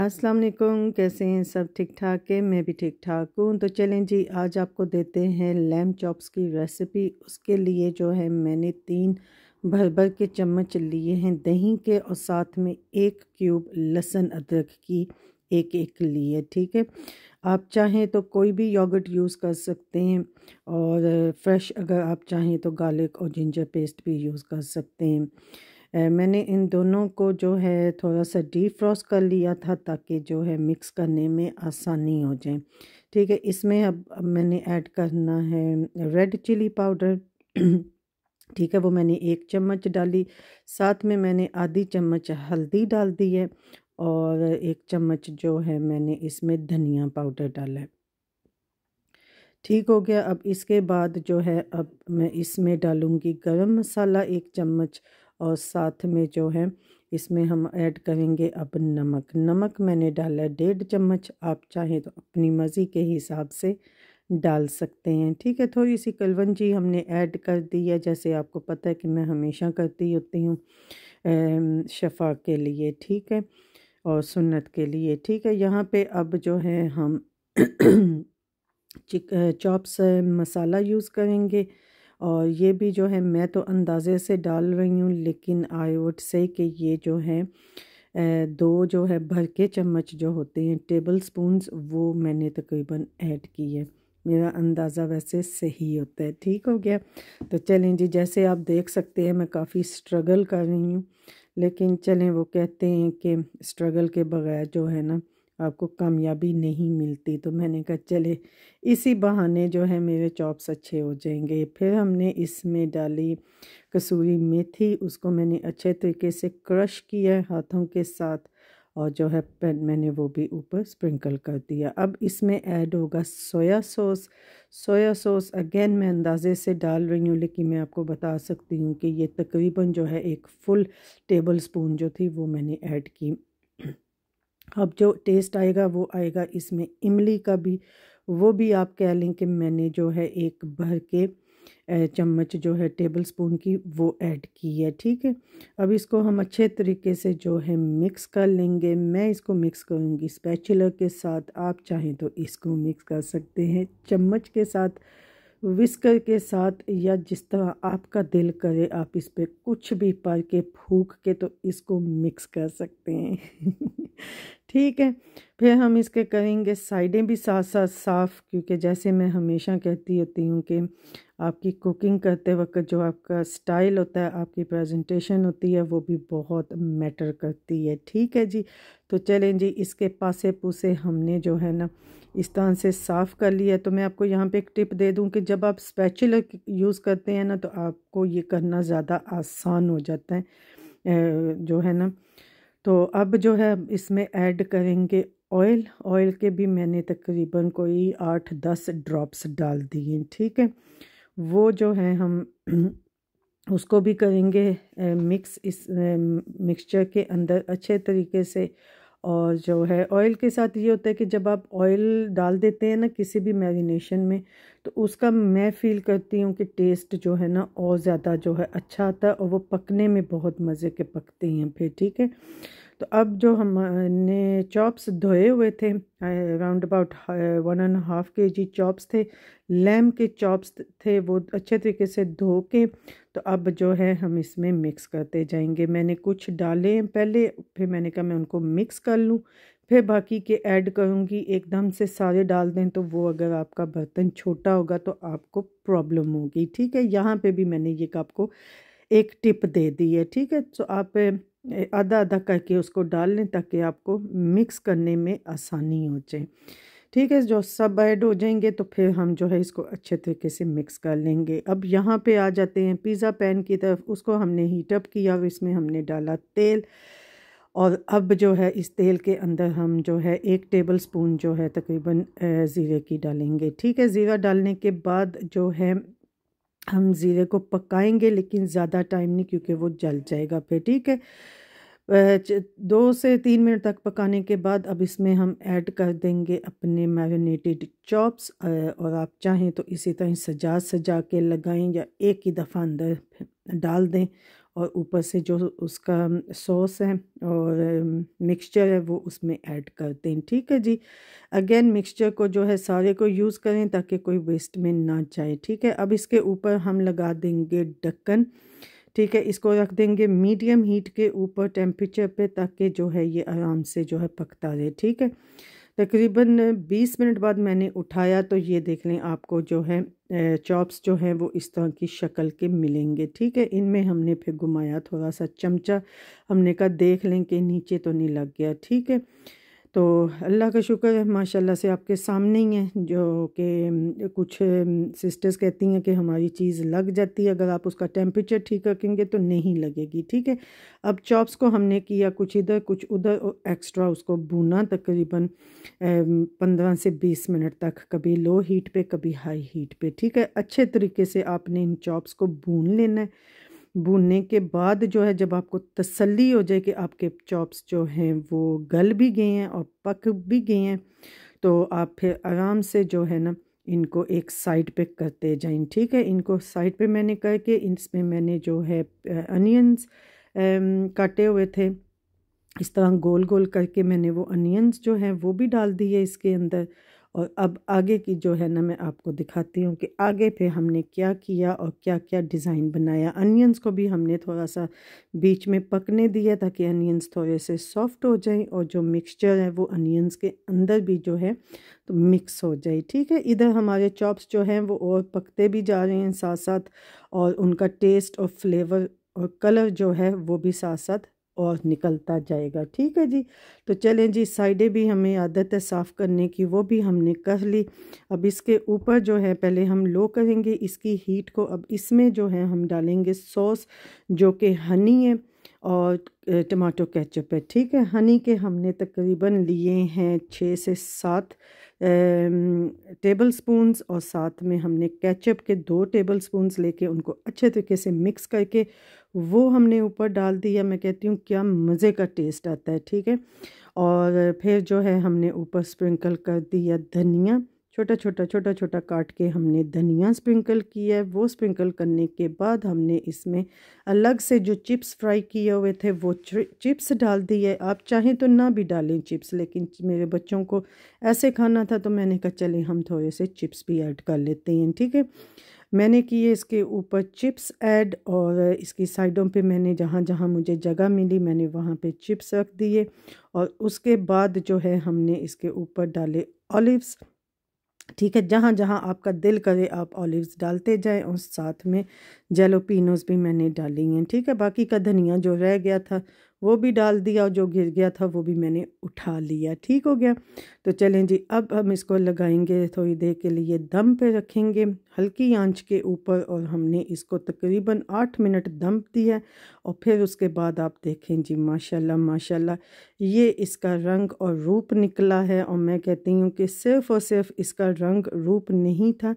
अस्सलाम वालेकुम कैसे हैं सब ठीक ठाक है मैं भी ठीक ठाक हूँ तो चलें जी आज आपको देते हैं लैम चॉप्स की रेसिपी उसके लिए जो है मैंने तीन भर भर के चम्मच लिए हैं दही के और साथ में एक क्यूब लहसुन अदरक की एक एक लिए ठीक है आप चाहें तो कोई भी योगर्ट यूज़ कर सकते हैं और फ्रेश अगर आप चाहें तो गार्लिक और जिंजर पेस्ट भी यूज़ कर सकते हैं मैंने इन दोनों को जो है थोड़ा सा डीप फ्रॉस्ट कर लिया था ताकि जो है मिक्स करने में आसानी हो जाए ठीक है इसमें अब अब मैंने ऐड करना है रेड चिली पाउडर ठीक है वो मैंने एक चम्मच डाली साथ में मैंने आधी चम्मच हल्दी डाल दी है और एक चम्मच जो है मैंने इसमें धनिया पाउडर डाला है ठीक हो गया अब इसके बाद जो है अब मैं इसमें डालूँगी गरम मसाला एक चम्मच और साथ में जो है इसमें हम ऐड करेंगे अब नमक नमक मैंने डाला डेढ़ चम्मच आप चाहें तो अपनी मर्ज़ी के हिसाब से डाल सकते हैं ठीक है थोड़ी सी कलवंजी हमने ऐड कर दी है जैसे आपको पता है कि मैं हमेशा करती होती हूँ शफा के लिए ठीक है और सुन्नत के लिए ठीक है यहाँ पे अब जो है हम चिक चॉप्स मसाला यूज़ करेंगे और ये भी जो है मैं तो अंदाज़े से डाल रही हूँ लेकिन आई वुड से कि ये जो है दो जो है भर के चम्मच जो होते हैं टेबल स्पून वो मैंने तकरीबन ऐड की है मेरा अंदाज़ा वैसे सही होता है ठीक हो गया तो चलें जी जैसे आप देख सकते हैं मैं काफ़ी स्ट्रगल कर रही हूँ लेकिन चलें वो कहते हैं कि स्ट्रगल के बगैर जो है ना आपको कामयाबी नहीं मिलती तो मैंने कहा चले इसी बहाने जो है मेरे चॉप्स अच्छे हो जाएंगे फिर हमने इसमें डाली कसूरी मेथी उसको मैंने अच्छे तरीके से क्रश किया हाथों के साथ और जो है पेन मैंने वो भी ऊपर स्प्रिंकल कर दिया अब इसमें ऐड होगा soya sauce soya sauce again मैं अंदाज़े से डाल रही हूँ लेकिन मैं आपको बता सकती हूँ कि ये तकरीबन जो है एक फुल टेबल स्पून जो थी वो मैंने ऐड की अब जो टेस्ट आएगा वो आएगा इसमें इमली का भी वो भी आप कह लें कि मैंने जो है एक भर के चम्मच जो है टेबल स्पून की वो ऐड की है ठीक है अब इसको हम अच्छे तरीके से जो है मिक्स कर लेंगे मैं इसको मिक्स करूँगी स्पैचुलर के साथ आप चाहें तो इसको मिक्स कर सकते हैं चम्मच के साथ विस्कर के साथ या जिस तरह आपका दिल करे आप इस पर कुछ भी पर के फूक के तो इसको मिक्स कर सकते हैं ठीक है फिर हम इसके करेंगे साइडें भी साथ साथ साफ़ क्योंकि जैसे मैं हमेशा कहती होती हूँ कि आपकी कुकिंग करते वक्त जो आपका स्टाइल होता है आपकी प्रेजेंटेशन होती है वो भी बहुत मैटर करती है ठीक है जी तो चलें जी इसके पासे पूसे हमने जो है ना इस तरह से साफ़ कर लिया तो मैं आपको यहाँ पे एक टिप दे दूँ कि जब आप स्पेचल यूज़ करते हैं ना तो आपको ये करना ज़्यादा आसान हो जाता है जो है ना तो अब जो है इसमें ऐड करेंगे ऑयल ऑयल के भी मैंने तकरीबन कोई आठ दस ड्रॉप्स डाल दिए ठीक है वो जो है हम उसको भी करेंगे मिक्स इस मिक्सचर के अंदर अच्छे तरीके से और जो है ऑयल के साथ ये होता है कि जब आप ऑयल डाल देते हैं ना किसी भी मैरिनेशन में तो उसका मैं फील करती हूँ कि टेस्ट जो है ना और ज़्यादा जो है अच्छा आता है और वो पकने में बहुत मज़े के पकते हैं फिर ठीक है तो अब जो हमने चॉप्स धोए हुए थे around about one and half K G chops थे लैम के चॉप्स थे वो अच्छे तरीके से धो के तो अब जो है हम इसमें मिक्स करते जाएंगे मैंने कुछ डाले हैं पहले फिर मैंने कहा मैं उनको मिक्स कर लूँ फिर बाकी के ऐड करूँगी एकदम से सारे डाल दें तो वो अगर आपका बर्तन छोटा होगा तो आपको प्रॉब्लम होगी ठीक है यहाँ पे भी मैंने ये आपको एक टिप दे दी है ठीक है तो आप आधा आधा करके उसको डाल लें ताकि आपको मिक्स करने में आसानी हो जाए ठीक है जो सब ऐड हो जाएंगे तो फिर हम जो है इसको अच्छे तरीके से मिक्स कर लेंगे अब यहाँ पे आ जाते हैं पिज़्ज़ा पैन की तरफ उसको हमने हीटअप किया और इसमें हमने डाला तेल और अब जो है इस तेल के अंदर हम जो है एक टेबल स्पून जो है तकरीबन ज़ीरे की डालेंगे ठीक है ज़ीरा डालने के बाद जो है हम ज़ीरे को पकाएंगे लेकिन ज़्यादा टाइम नहीं क्योंकि वो जल जाएगा फिर ठीक है दो से तीन मिनट तक पकाने के बाद अब इसमें हम ऐड कर देंगे अपने मैरिनेटेड चॉप्स और आप चाहें तो इसी तरह सजा सजा के लगाएं या एक ही दफ़ा अंदर डाल दें और ऊपर से जो उसका सॉस है और मिक्सचर है वो उसमें ऐड कर दें ठीक है जी अगेन मिक्सचर को जो है सारे को यूज़ करें ताकि कोई वेस्ट में ना जाए ठीक है अब इसके ऊपर हम लगा देंगे ढक्कन ठीक है इसको रख देंगे मीडियम हीट के ऊपर टेम्परेचर पे ताकि जो है ये आराम से जो है पकता रहे ठीक है तकरीबन 20 मिनट बाद मैंने उठाया तो ये देख लें आपको जो है चॉप्स जो हैं वो इस तरह की शक्ल के मिलेंगे ठीक है इनमें हमने फिर घुमाया थोड़ा सा चमचा हमने कहा देख लें कि नीचे तो नहीं लग गया ठीक है तो अल्लाह का शुक्र है माशाल्लाह से आपके सामने ही है जो कि कुछ सिस्टर्स कहती हैं कि हमारी चीज़ लग जाती है अगर आप उसका टेम्परेचर ठीक रखेंगे तो नहीं लगेगी ठीक है अब चॉप्स को हमने किया कुछ इधर कुछ उधर एक्स्ट्रा उसको भूना तकरीबन पंद्रह से बीस मिनट तक कभी लो हीट पे कभी हाई हीट पे ठीक है अच्छे तरीके से आपने इन चॉप्स को भून लेना है भूनने के बाद जो है जब आपको तसल्ली हो जाए कि आपके चॉप्स जो हैं वो गल भी गए हैं और पक भी गए हैं तो आप फिर आराम से जो है ना इनको एक साइड पे करते जाएं ठीक है इनको साइड पे मैंने करके इसमें मैंने जो है अनियंस काटे हुए थे इस तरह गोल गोल करके मैंने वो अनियंस जो हैं वो भी डाल दिए इसके अंदर और अब आगे की जो है ना मैं आपको दिखाती हूँ कि आगे पे हमने क्या किया और क्या क्या डिज़ाइन बनाया अनियंस को भी हमने थोड़ा सा बीच में पकने दिया ताकि अनियंस थोड़े से सॉफ्ट हो जाएं और जो मिक्सचर है वो अनियंस के अंदर भी जो है तो मिक्स हो जाए ठीक है इधर हमारे चॉप्स जो हैं वो और पकते भी जा रहे हैं साथ साथ और उनका टेस्ट और फ्लेवर और कलर जो है वो भी साथ साथ और निकलता जाएगा ठीक है जी तो चलें जी साइडें भी हमें आदत है साफ़ करने की वो भी हमने कर ली अब इसके ऊपर जो है पहले हम लो करेंगे इसकी हीट को अब इसमें जो है हम डालेंगे सॉस जो कि हनी है और टमाटो केचप है ठीक है हनी के हमने तकरीबन लिए हैं छः से सात टेबल स्पून्स और साथ में हमने केचप के दो टेबल ले लेके उनको अच्छे तरीके से मिक्स करके वो हमने ऊपर डाल दिया मैं कहती हूँ क्या मज़े का टेस्ट आता है ठीक है और फिर जो है हमने ऊपर स्प्रिंकल कर दिया धनिया छोटा छोटा छोटा छोटा काट के हमने धनिया स्प्रिंकल किया है वो स्प्रिंकल करने के बाद हमने इसमें अलग से जो चिप्स फ्राई किए हुए थे वो चिप्स डाल दिए आप चाहें तो ना भी डालें चिप्स लेकिन मेरे बच्चों को ऐसे खाना था तो मैंने कहा चले हम थोड़े से चिप्स भी ऐड कर लेते हैं ठीक है मैंने किए इसके ऊपर चिप्स ऐड और इसकी साइडों पे मैंने जहाँ जहाँ मुझे जगह मिली मैंने वहाँ पे चिप्स रख दिए और उसके बाद जो है हमने इसके ऊपर डाले ऑलिव्स ठीक है जहाँ जहाँ आपका दिल करे आप ऑलिव्स डालते जाएं और साथ में जेलोपिनोज भी मैंने डाली हैं ठीक है बाकी का धनिया जो रह गया था वो भी डाल दिया और जो गिर गया था वो भी मैंने उठा लिया ठीक हो गया तो चलें जी अब हम इसको लगाएंगे थोड़ी देर के लिए दम पे रखेंगे हल्की आंच के ऊपर और हमने इसको तकरीबन आठ मिनट दम दिया और फिर उसके बाद आप देखें जी माशाल्लाह माशाल्लाह ये इसका रंग और रूप निकला है और मैं कहती हूँ कि सिर्फ़ और सिर्फ इसका रंग रूप नहीं था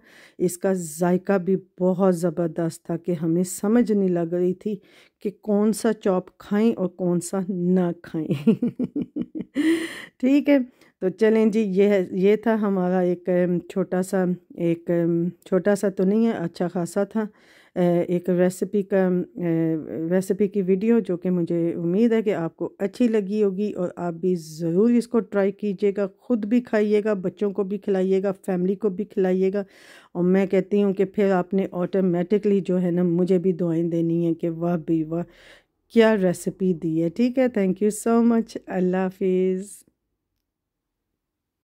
इसका जायका भी बहुत ज़बरदस्त था कि हमें समझ नहीं लग रही थी कि कौन सा चॉप खाएं और कौन सा ना खाएं ठीक है तो चलें जी ये ये था हमारा एक छोटा सा एक छोटा सा तो नहीं है अच्छा खासा था एक रेसिपी का रेसिपी की वीडियो जो कि मुझे उम्मीद है कि आपको अच्छी लगी होगी और आप भी ज़रूर इसको ट्राई कीजिएगा ख़ुद भी खाइएगा बच्चों को भी खिलाइएगा फैमिली को भी खिलाइएगा और मैं कहती हूँ कि फिर आपने ऑटोमेटिकली जो है ना मुझे भी दुआएँ देनी है कि वाह भी वाह क्या रेसिपी दी है ठीक है थैंक यू सो मच अल्लाह हाफिज़